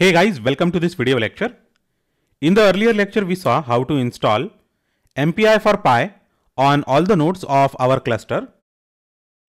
Hey guys, welcome to this video lecture. In the earlier lecture, we saw how to install MPI for Pi on all the nodes of our cluster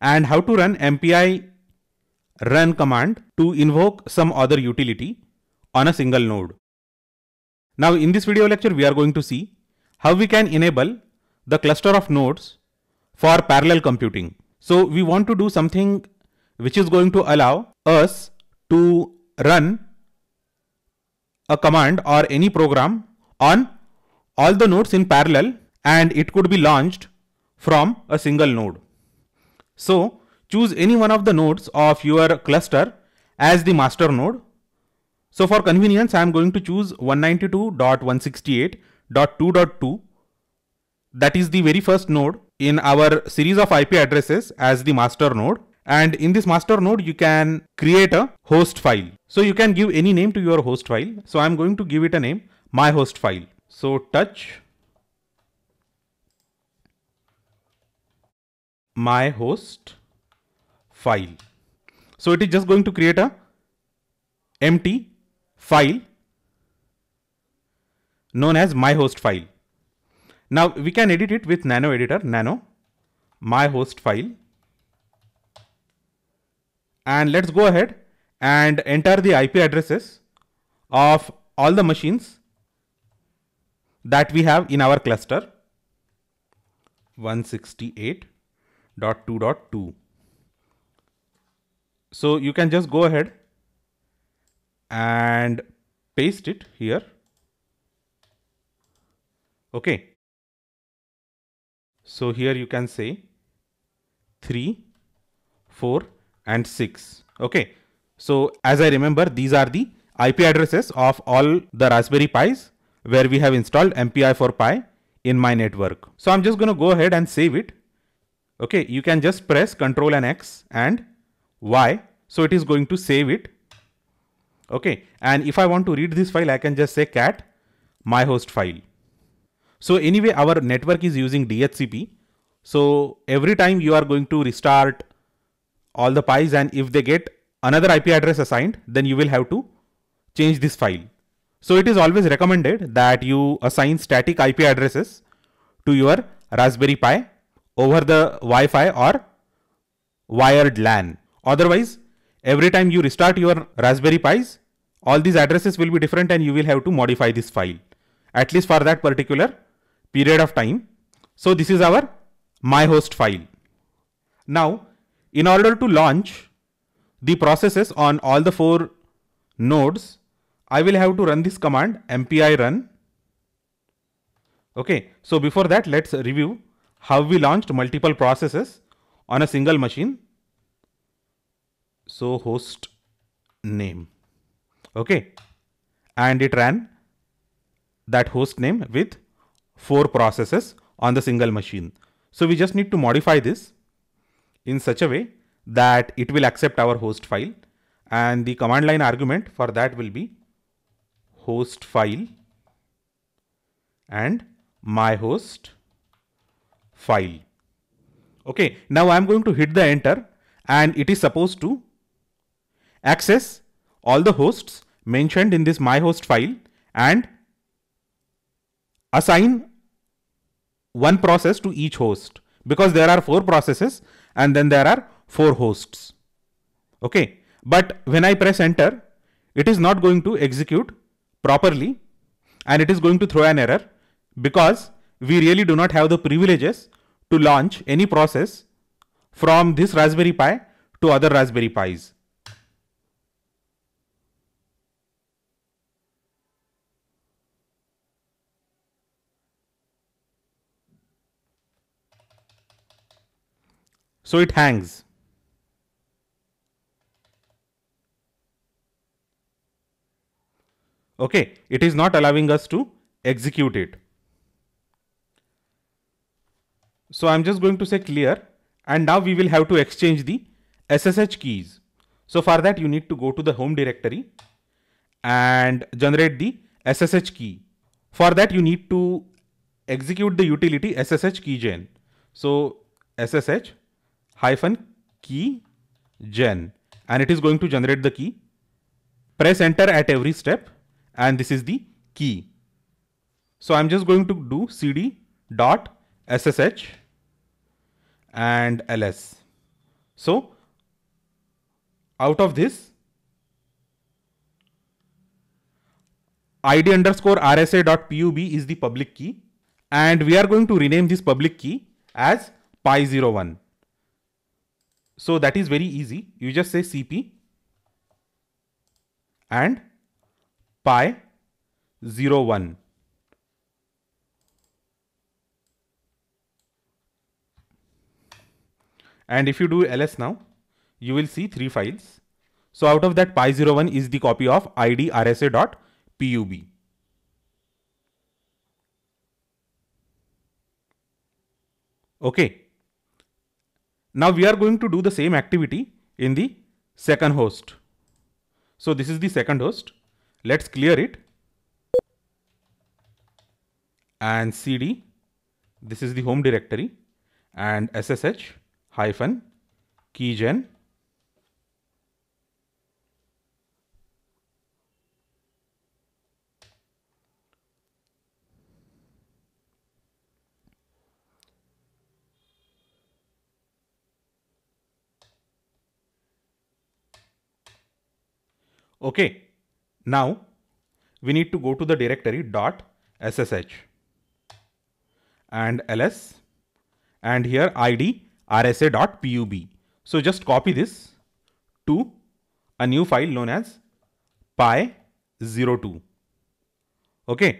and how to run MPI run command to invoke some other utility on a single node. Now in this video lecture, we are going to see how we can enable the cluster of nodes for parallel computing. So we want to do something which is going to allow us to run a command or any program on all the nodes in parallel and it could be launched from a single node. So choose any one of the nodes of your cluster as the master node. So for convenience, I am going to choose 192.168.2.2. That is the very first node in our series of IP addresses as the master node and in this master node you can create a host file so you can give any name to your host file so i'm going to give it a name my host file so touch my host file so it is just going to create a empty file known as my host file now we can edit it with nano editor nano my host file and let's go ahead and enter the IP addresses of all the machines that we have in our cluster 168.2.2. So you can just go ahead and paste it here. Okay. So here you can say 3, 4, and 6. Okay. So as I remember, these are the IP addresses of all the Raspberry Pis where we have installed MPI for Pi in my network. So I'm just going to go ahead and save it. Okay. You can just press Ctrl and X and Y. So it is going to save it. Okay. And if I want to read this file, I can just say cat my host file. So anyway, our network is using DHCP. So every time you are going to restart all the pies and if they get another IP address assigned, then you will have to change this file. So it is always recommended that you assign static IP addresses to your Raspberry Pi over the Wi-Fi or wired LAN. Otherwise, every time you restart your Raspberry Pis, all these addresses will be different and you will have to modify this file, at least for that particular period of time. So this is our my host file. Now in order to launch the processes on all the four nodes, I will have to run this command mpi run. Okay, so before that, let's review how we launched multiple processes on a single machine. So host name. Okay, and it ran that host name with four processes on the single machine. So we just need to modify this in such a way that it will accept our host file and the command line argument for that will be host file and my host file. Okay, now I'm going to hit the enter and it is supposed to access all the hosts mentioned in this my host file and assign one process to each host because there are four processes and then there are four hosts. Okay. But when I press enter, it is not going to execute properly and it is going to throw an error because we really do not have the privileges to launch any process from this Raspberry Pi to other Raspberry Pis. So it hangs. Okay, it is not allowing us to execute it. So I'm just going to say clear and now we will have to exchange the SSH keys. So for that you need to go to the home directory and generate the SSH key. For that you need to execute the utility SSH keygen. So SSH hyphen key gen and it is going to generate the key. Press enter at every step and this is the key. So I'm just going to do cd dot ssh and ls. So out of this id underscore rsa dot pub is the public key and we are going to rename this public key as pi01. So that is very easy. You just say Cp and pi 0 1. And if you do ls now, you will see three files. So out of that pi 01 is the copy of id pub. Okay. Now we are going to do the same activity in the second host. So this is the second host. Let's clear it. And cd, this is the home directory and ssh hyphen keygen Okay, now we need to go to the directory dot ssh and ls and here id rsa.pub. So just copy this to a new file known as py02. Okay.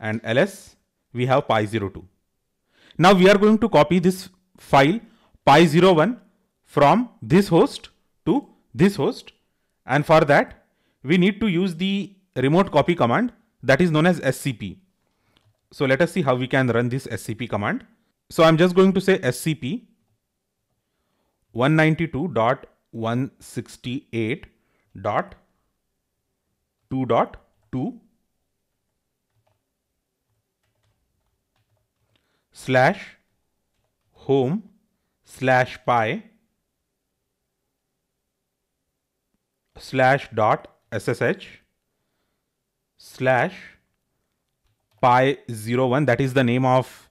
And ls we have py02. Now we are going to copy this file py01 from this host to this host and for that we need to use the remote copy command that is known as SCP. So let us see how we can run this SCP command. So I'm just going to say SCP 192.168.2.2 slash home slash pi slash dot ssh slash pi01 that is the name of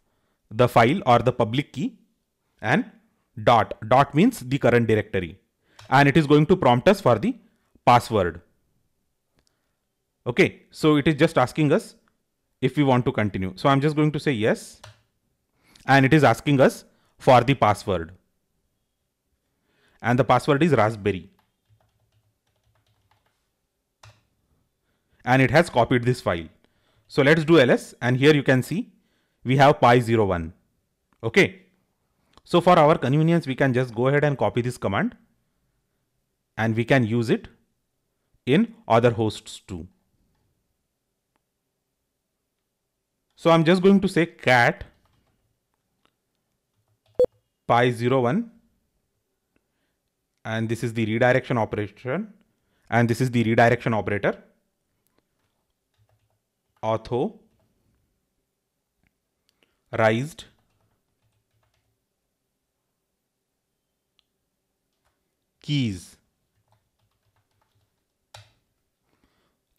the file or the public key and dot dot means the current directory and it is going to prompt us for the password okay so it is just asking us if we want to continue so i'm just going to say yes and it is asking us for the password and the password is raspberry and it has copied this file. So let's do ls and here you can see we have pi01. Okay. So for our convenience, we can just go ahead and copy this command and we can use it in other hosts too. So I'm just going to say cat pi01 and this is the redirection operation and this is the redirection operator Authorized keys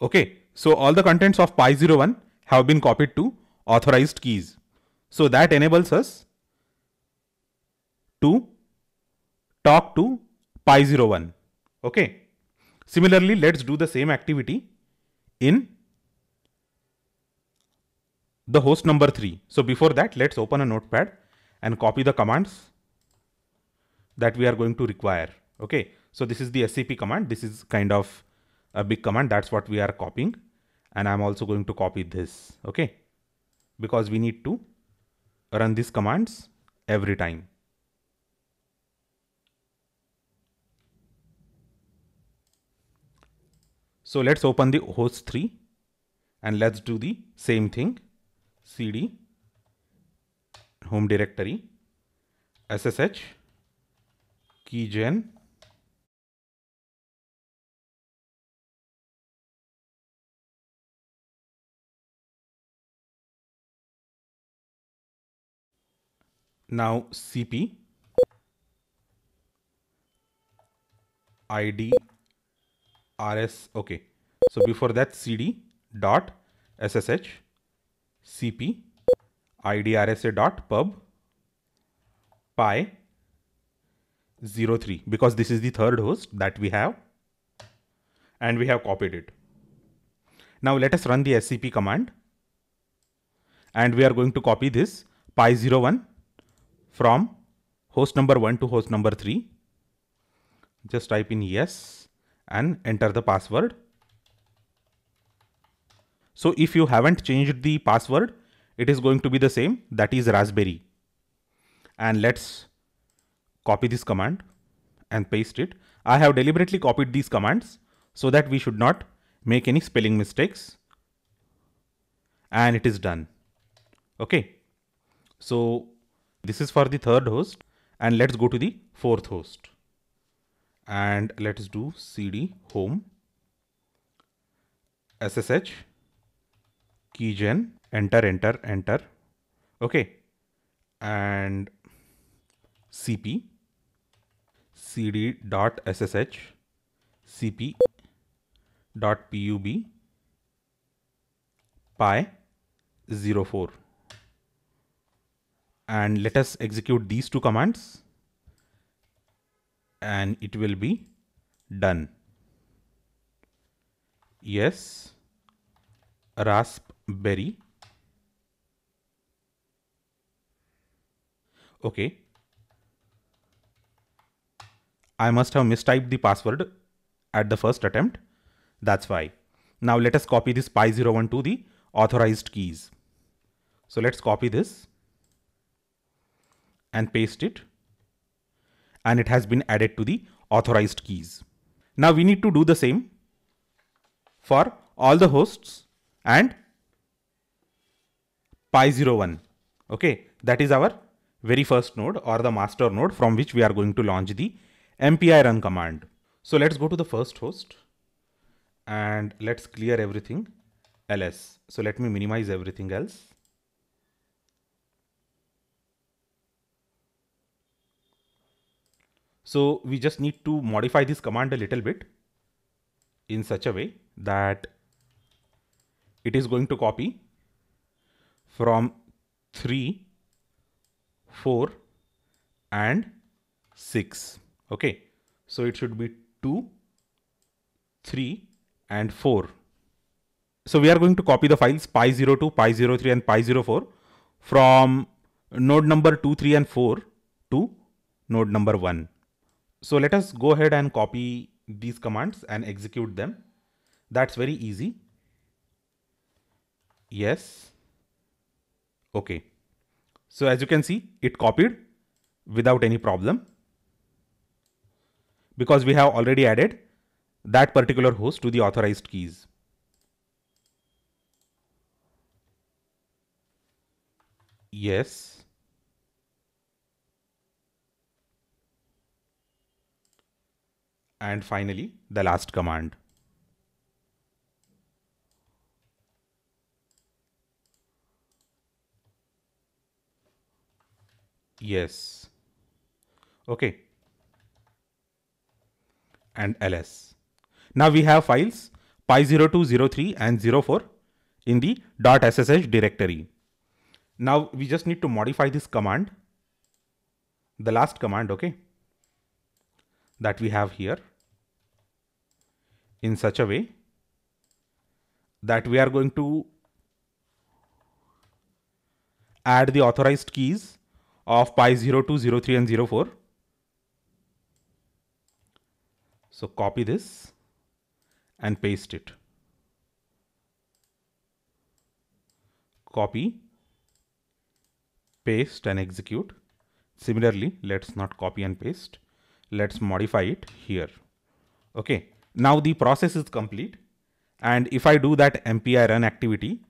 okay so all the contents of pi01 have been copied to authorized keys so that enables us to talk to pi01 okay similarly let's do the same activity in the host number 3. So before that, let's open a notepad and copy the commands that we are going to require. Okay. So this is the SCP command. This is kind of a big command. That's what we are copying. And I'm also going to copy this. Okay. Because we need to run these commands every time. So let's open the host 3 and let's do the same thing cd home directory ssh keygen now cp id rs okay so before that cd dot ssh cp idrsa.pub pi 03 because this is the third host that we have and we have copied it. Now let us run the scp command and we are going to copy this pi 01 from host number 1 to host number 3. Just type in yes and enter the password so if you haven't changed the password, it is going to be the same that is raspberry. And let's copy this command and paste it. I have deliberately copied these commands so that we should not make any spelling mistakes. And it is done. Okay. So this is for the third host and let's go to the fourth host and let's do cd home ssh keygen, enter, enter, enter. Okay. And cp cd dot ssh cp dot pub pi 04 and let us execute these two commands and it will be done. Yes, rasp berry okay I must have mistyped the password at the first attempt that's why now let us copy this pi01 to the authorized keys so let's copy this and paste it and it has been added to the authorized keys now we need to do the same for all the hosts and pi 01. Okay, that is our very first node or the master node from which we are going to launch the MPI run command. So let's go to the first host and let's clear everything ls. So let me minimize everything else. So we just need to modify this command a little bit in such a way that it is going to copy from 3, 4 and 6. Okay. So it should be 2, 3 and 4. So we are going to copy the files pi02, pi03 and pi04 from node number 2, 3 and 4 to node number 1. So let us go ahead and copy these commands and execute them. That's very easy. Yes. Okay. So as you can see, it copied without any problem because we have already added that particular host to the authorized keys. Yes. And finally, the last command. Yes. Okay. And ls. Now we have files pi0203 and 04 in the .ssh directory. Now we just need to modify this command. The last command, okay, that we have here in such a way that we are going to add the authorized keys of pi 02, 03 and 04. So copy this and paste it. Copy, paste and execute. Similarly, let's not copy and paste. Let's modify it here. Okay. Now the process is complete. And if I do that MPI run activity,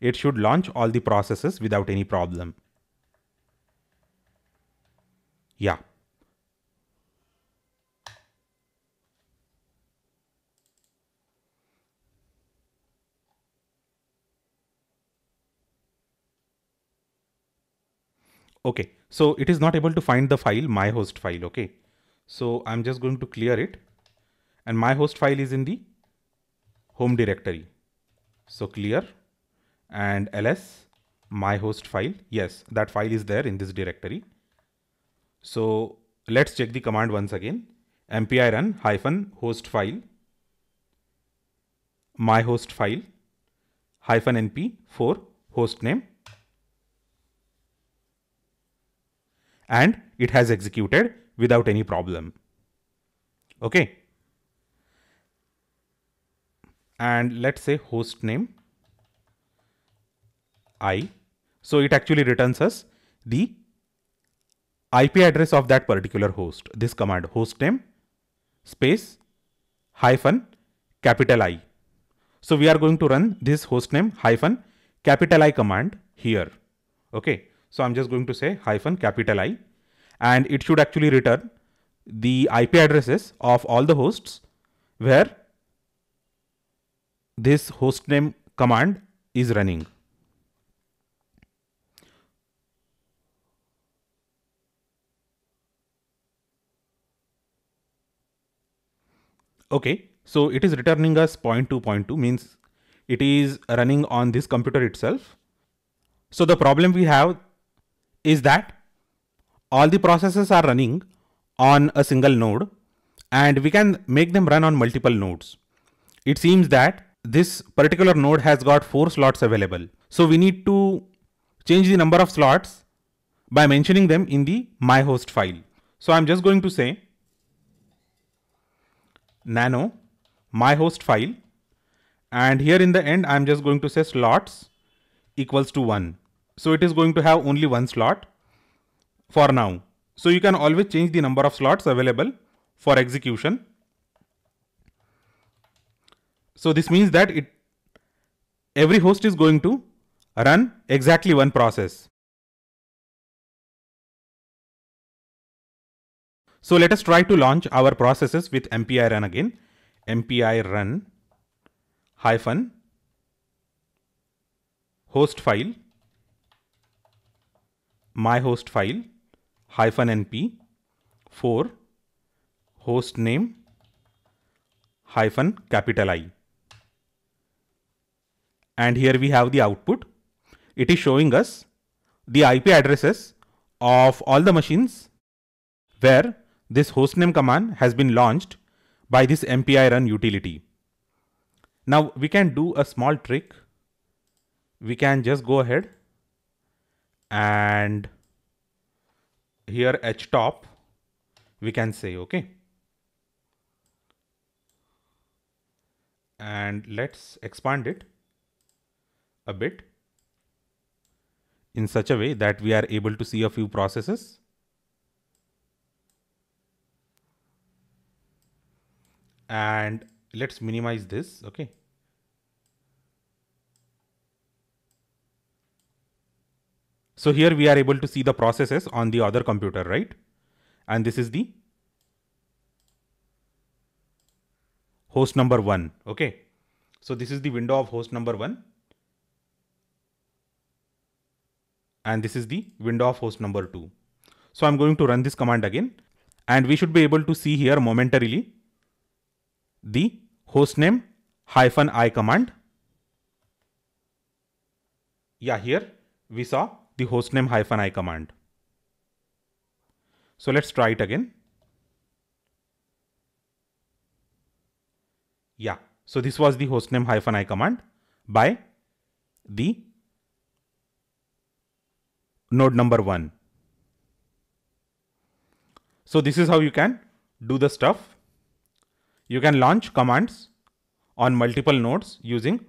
it should launch all the processes without any problem. Yeah. Okay, so it is not able to find the file, my host file, okay. So I'm just going to clear it and my host file is in the home directory. So clear and ls my host file. Yes, that file is there in this directory. So let's check the command once again. MPI run hyphen host file, my host file, hyphen np for host name. And it has executed without any problem. Okay. And let's say host name i. So it actually returns us the IP address of that particular host. This command hostname space hyphen capital I. So we are going to run this hostname hyphen capital I command here. Okay. So I'm just going to say hyphen capital I and it should actually return the IP addresses of all the hosts where this hostname command is running. Okay, so it is returning us 0.2.2 means it is running on this computer itself. So the problem we have is that all the processes are running on a single node and we can make them run on multiple nodes. It seems that this particular node has got four slots available. So we need to change the number of slots by mentioning them in the my host file. So I'm just going to say nano, my host file. And here in the end, I'm just going to say slots equals to one. So it is going to have only one slot for now. So you can always change the number of slots available for execution. So this means that it every host is going to run exactly one process. So let us try to launch our processes with MPI run again. MPI run hyphen host file my host file hyphen np 4 host name hyphen capital I. And here we have the output. It is showing us the IP addresses of all the machines where this hostname command has been launched by this MPI run utility. Now we can do a small trick. We can just go ahead and here htop. top we can say okay. And let's expand it a bit in such a way that we are able to see a few processes. and let's minimize this. Okay. So here we are able to see the processes on the other computer, right? And this is the host number one. Okay. So this is the window of host number one. And this is the window of host number two. So I'm going to run this command again and we should be able to see here momentarily the hostname hyphen i command. Yeah, here we saw the hostname hyphen i command. So let's try it again. Yeah, so this was the hostname hyphen i command by the node number one. So this is how you can do the stuff you can launch commands on multiple nodes using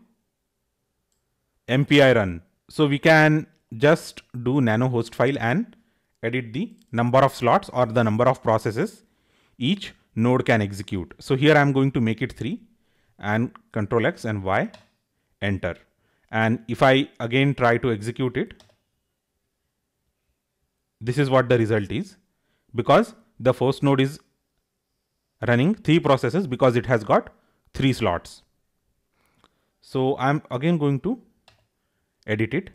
MPI run. So we can just do nano host file and edit the number of slots or the number of processes each node can execute. So here I'm going to make it three and control X and Y enter. And if I again try to execute it, this is what the result is because the first node is running three processes because it has got three slots. So I'm again going to edit it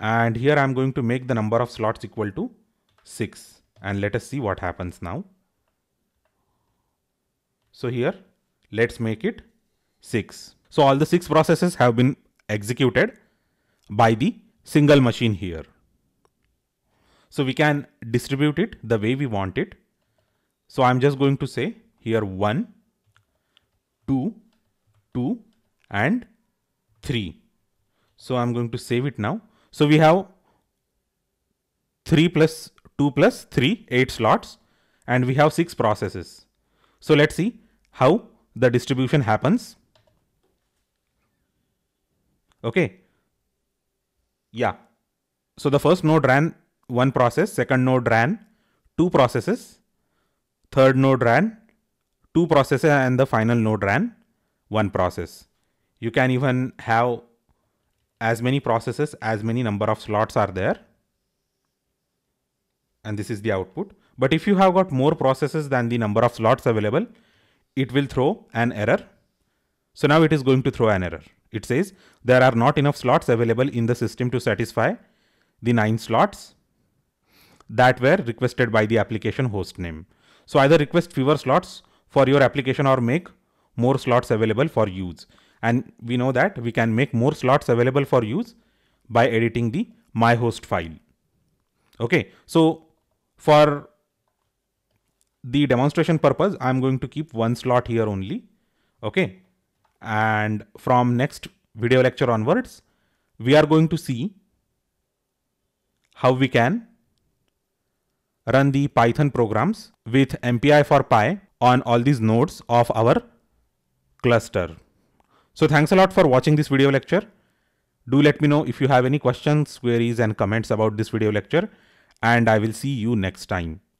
and here I'm going to make the number of slots equal to 6 and let us see what happens now. So here let's make it 6. So all the 6 processes have been executed by the single machine here. So we can distribute it the way we want it. So I'm just going to say here 1, 2, 2 and 3. So I'm going to save it now. So we have 3 plus 2 plus 3, 8 slots and we have 6 processes. So let's see how the distribution happens. Okay. Yeah. So the first node ran one process, second node ran two processes, third node ran two processes and the final node ran one process. You can even have as many processes as many number of slots are there. And this is the output. But if you have got more processes than the number of slots available, it will throw an error. So now it is going to throw an error. It says there are not enough slots available in the system to satisfy the nine slots that were requested by the application host name. So either request fewer slots for your application or make more slots available for use. And we know that we can make more slots available for use by editing the my host file. Okay, so for the demonstration purpose, I'm going to keep one slot here only. Okay, and from next video lecture onwards, we are going to see how we can run the Python programs with MPI for Pi on all these nodes of our cluster. So thanks a lot for watching this video lecture. Do let me know if you have any questions, queries and comments about this video lecture and I will see you next time.